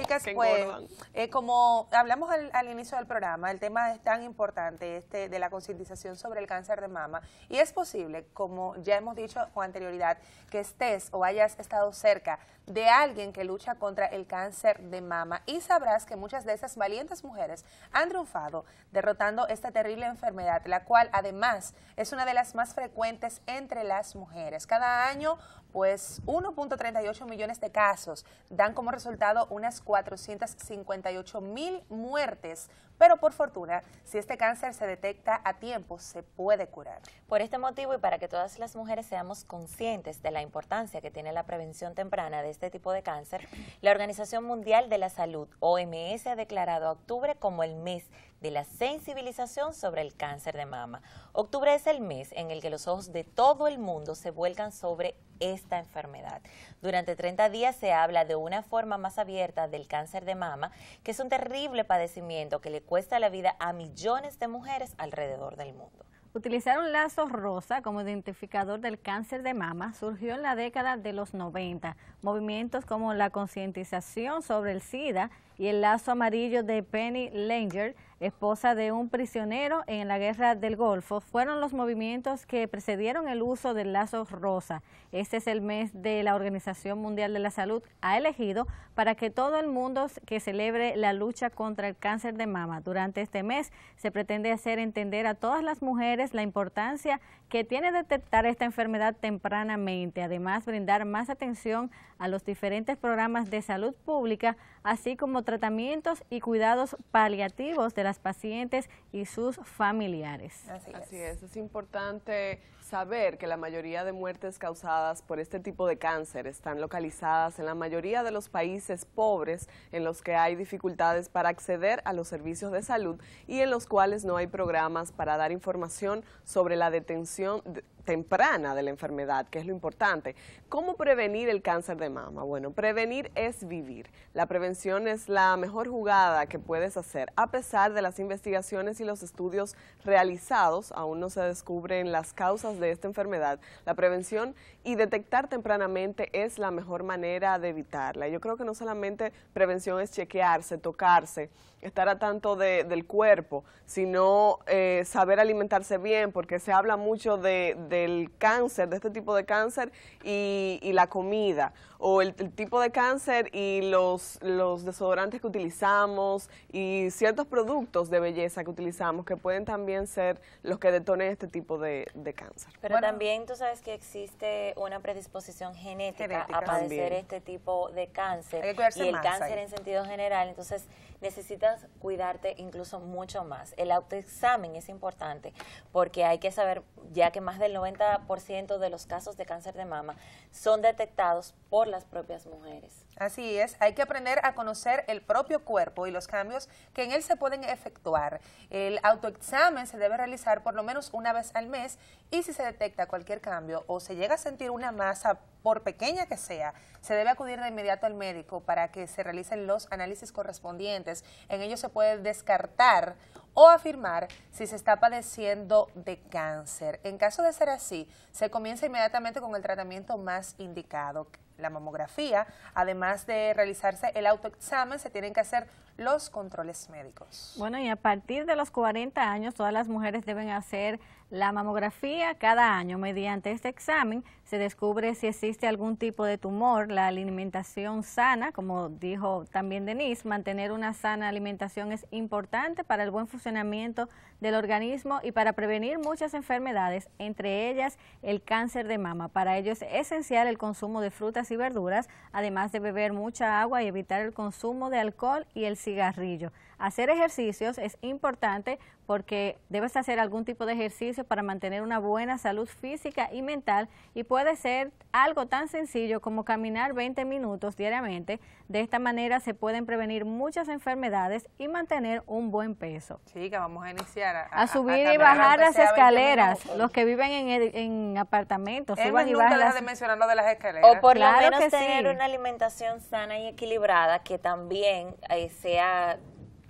chicas, pues eh, como hablamos al, inicio del programa, el tema es tan importante este de la concientización sobre el cáncer de mama y es posible, como ya hemos dicho con anterioridad, que estés o hayas estado cerca de alguien que lucha contra el cáncer de mama y sabrás que muchas de esas valientes mujeres han triunfado derrotando esta terrible enfermedad, la cual además es una de las más frecuentes entre las mujeres. Cada año, pues 1.38 millones de casos dan como resultado unas 458 mil muertes, pero por fortuna, si este cáncer se detecta a tiempo, se puede curar. Por este motivo y para que todas las mujeres seamos conscientes de la importancia que tiene la prevención temprana de este tipo de cáncer, la Organización Mundial de la Salud, OMS, ha declarado octubre como el mes de la sensibilización sobre el cáncer de mama. Octubre es el mes en el que los ojos de todo el mundo se vuelcan sobre esta enfermedad. Durante 30 días se habla de una forma más abierta del cáncer de mama, que es un terrible padecimiento que le cuesta la vida a millones de mujeres alrededor del mundo. Utilizar un lazo rosa como identificador del cáncer de mama surgió en la década de los 90. Movimientos como la concientización sobre el SIDA y el lazo amarillo de Penny Langer esposa de un prisionero en la guerra del Golfo, fueron los movimientos que precedieron el uso del lazo rosa. Este es el mes de la Organización Mundial de la Salud, ha elegido para que todo el mundo que celebre la lucha contra el cáncer de mama. Durante este mes se pretende hacer entender a todas las mujeres la importancia que tiene detectar esta enfermedad tempranamente, además brindar más atención a los diferentes programas de salud pública, así como tratamientos y cuidados paliativos de la las pacientes y sus familiares. Así, es, es importante saber que la mayoría de muertes causadas por este tipo de cáncer están localizadas en la mayoría de los países pobres en los que hay dificultades para acceder a los servicios de salud y en los cuales no hay programas para dar información sobre la detención temprana de la enfermedad, que es lo importante. ¿Cómo prevenir el cáncer de mama? Bueno, prevenir es vivir. La prevención es la mejor jugada que puedes hacer. A pesar de las investigaciones y los estudios realizados, aún no se descubren las causas de esta enfermedad. La prevención y detectar tempranamente es la mejor manera de evitarla. Yo creo que no solamente prevención es chequearse, tocarse, estar a tanto del cuerpo, sino eh, saber alimentarse bien, porque se habla mucho del cáncer, de este tipo de cáncer y, la comida, o el, tipo de cáncer y los, los desodorantes que utilizamos y ciertos productos de belleza que utilizamos que pueden también ser los que detonen este tipo de cáncer. Pero también tú sabes que existe una predisposición genética, a padecer este tipo de cáncer. y el cáncer en sentido general. Entonces, necesitas cuidarte incluso mucho más. El autoexamen es importante porque hay que saber, ya que más del 90% de los casos de cáncer de mama son detectados por las propias mujeres. Así es, hay que aprender a conocer el propio cuerpo y los cambios que en él se pueden efectuar. El autoexamen se debe realizar por lo menos una vez al mes y si se detecta cualquier cambio o se llega a sentir una masa por pequeña que sea, se debe acudir de inmediato al médico para que se realicen los análisis correspondientes. En ellos se puede descartar o afirmar si se está padeciendo de cáncer. En caso de ser así, se comienza inmediatamente con el tratamiento más indicado la mamografía, además de realizarse el autoexamen, se tienen que hacer los controles médicos. Bueno, y a partir de los 40 años, todas las mujeres deben hacer la mamografía cada año. Mediante este examen se descubre si existe algún tipo de tumor, la alimentación sana, como dijo también Denise, mantener una sana alimentación es importante para el buen funcionamiento del organismo y para prevenir muchas enfermedades, entre ellas el cáncer de mama. Para ello es esencial el consumo de frutas y verduras, además de beber mucha agua y evitar el consumo de alcohol y el cigarrillo. Hacer ejercicios es importante porque debes hacer algún tipo de ejercicio para mantener una buena salud física y mental y puede ser algo tan sencillo como caminar 20 minutos diariamente. De esta manera se pueden prevenir muchas enfermedades y mantener un buen peso. Sí, que vamos a iniciar a, subir y bajar las escaleras. Los que viven en, apartamentos, suban y bajan. Las... de mencionar lo de las escaleras. O por la menos tener una alimentación sana y equilibrada que también eh, sea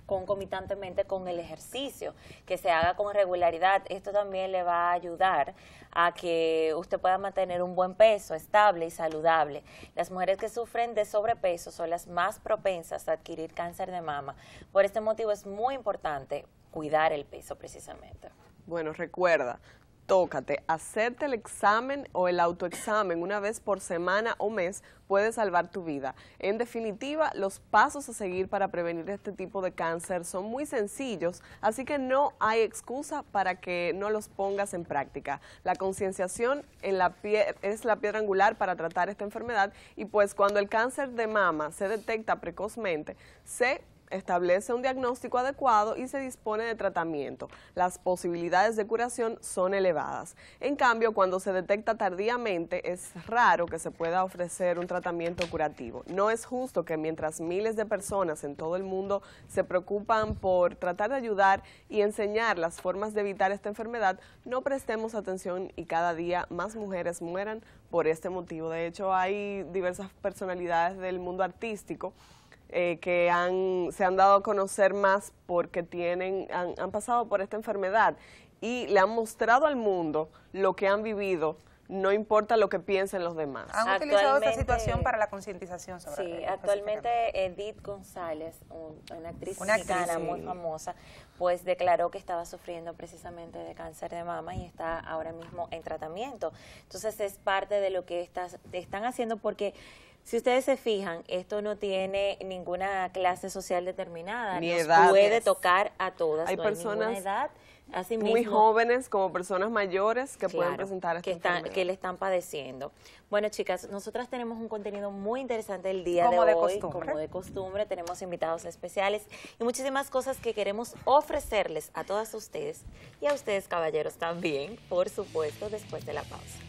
concomitantemente con el ejercicio, que se haga con regularidad. Esto también le va a ayudar a que usted pueda mantener un buen peso estable y saludable. Las mujeres que sufren de sobrepeso son las más propensas a adquirir cáncer de mama. Por este motivo es muy importante cuidar el peso precisamente. Bueno, recuerda, Tócate, hacerte el examen o el autoexamen una vez por semana o mes puede salvar tu vida. En definitiva, los pasos a seguir para prevenir este tipo de cáncer son muy sencillos, así que no hay excusa para que no los pongas en práctica. La concienciación es la piedra angular para tratar esta enfermedad y pues cuando el cáncer de mama se detecta precozmente, se establece un diagnóstico adecuado y se dispone de tratamiento. Las posibilidades de curación son elevadas. En cambio, cuando se detecta tardíamente, es raro que se pueda ofrecer un tratamiento curativo. No es justo que mientras miles de personas en todo el mundo se preocupan por tratar de ayudar y enseñar las formas de evitar esta enfermedad, no prestemos atención y cada día más mujeres mueran por este motivo. De hecho, hay diversas personalidades del mundo artístico eh, que se han dado a conocer más porque tienen, han, pasado por esta enfermedad y le han mostrado al mundo lo que han vivido no importa lo que piensen los demás. Han utilizado esta situación para la concientización sobre Sí, actualmente eh, Edith González, una actriz mexicana muy famosa, pues declaró que estaba sufriendo precisamente de cáncer de mama y está ahora mismo en tratamiento. Entonces es parte de lo que están haciendo porque si ustedes se fijan, esto no tiene ninguna clase social determinada. Ni Nos puede tocar a todas. Hay personas Así muy jóvenes como personas mayores que pueden presentar este que, están, que le están padeciendo. Bueno, chicas, nosotras tenemos un contenido muy interesante el día como de, costumbre. como de costumbre, tenemos invitados especiales y muchísimas cosas que queremos ofrecerles a todas ustedes y a ustedes caballeros también, por supuesto, después de la pausa.